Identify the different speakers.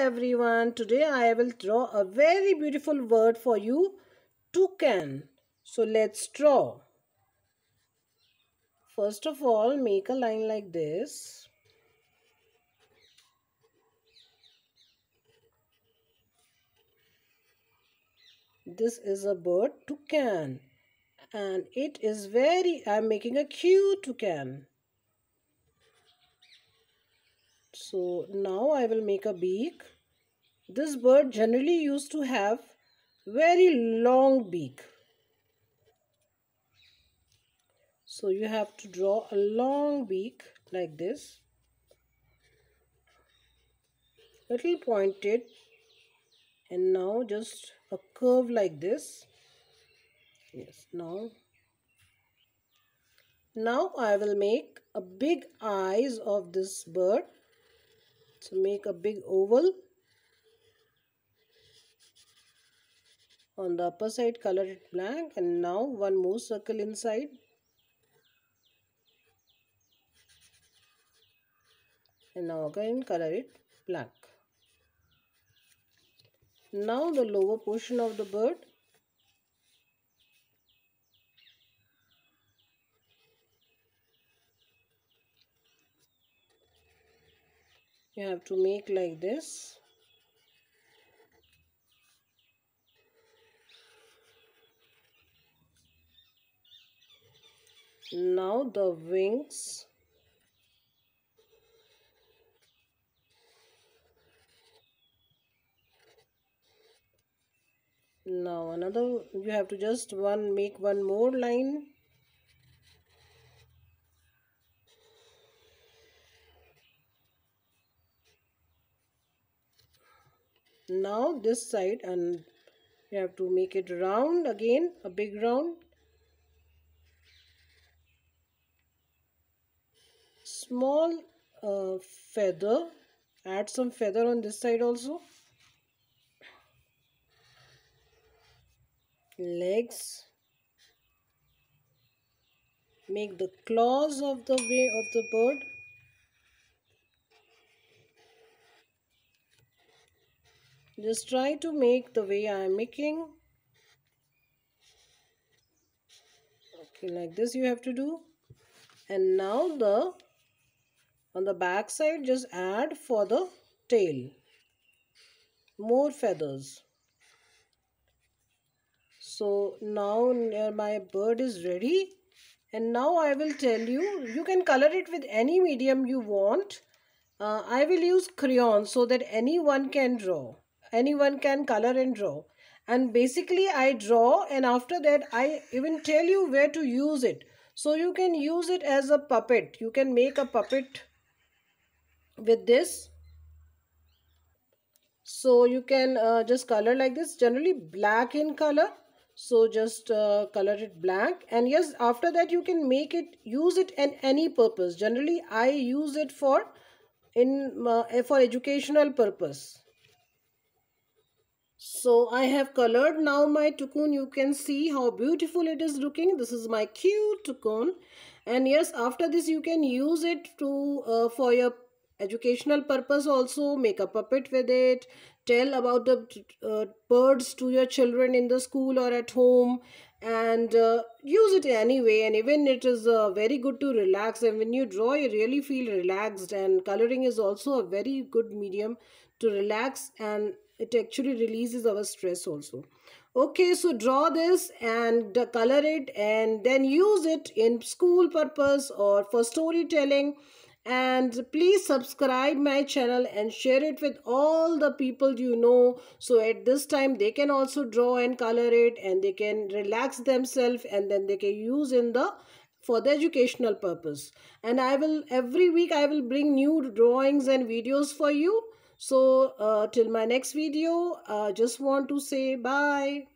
Speaker 1: everyone today I will draw a very beautiful word for you toucan so let's draw first of all make a line like this this is a bird toucan and it is very I'm making a cute toucan so now I will make a beak this bird generally used to have very long beak so you have to draw a long beak like this little pointed and now just a curve like this yes now now I will make a big eyes of this bird so make a big oval. On the upper side color it black and now one more circle inside. And now again color it black. Now the lower portion of the bird you have to make like this now the wings now another you have to just one make one more line now this side and you have to make it round again a big round small uh, feather add some feather on this side also legs make the claws of the way of the bird just try to make the way I am making okay like this you have to do and now the on the back side just add for the tail more feathers so now uh, my bird is ready and now I will tell you you can color it with any medium you want uh, I will use crayon so that anyone can draw anyone can color and draw and basically i draw and after that i even tell you where to use it so you can use it as a puppet you can make a puppet with this so you can uh, just color like this generally black in color so just uh, color it black and yes after that you can make it use it in any purpose generally i use it for in uh, for educational purpose so I have colored now my tukun. You can see how beautiful it is looking. This is my cute toucan. And yes, after this you can use it to uh, for your educational purpose also. Make a puppet with it. Tell about the uh, birds to your children in the school or at home. And uh, use it anyway. And even it is uh, very good to relax. And when you draw, you really feel relaxed. And coloring is also a very good medium to relax and it actually releases our stress also okay so draw this and color it and then use it in school purpose or for storytelling and please subscribe my channel and share it with all the people you know so at this time they can also draw and color it and they can relax themselves and then they can use in the for the educational purpose and i will every week i will bring new drawings and videos for you so uh, till my next video, I uh, just want to say bye.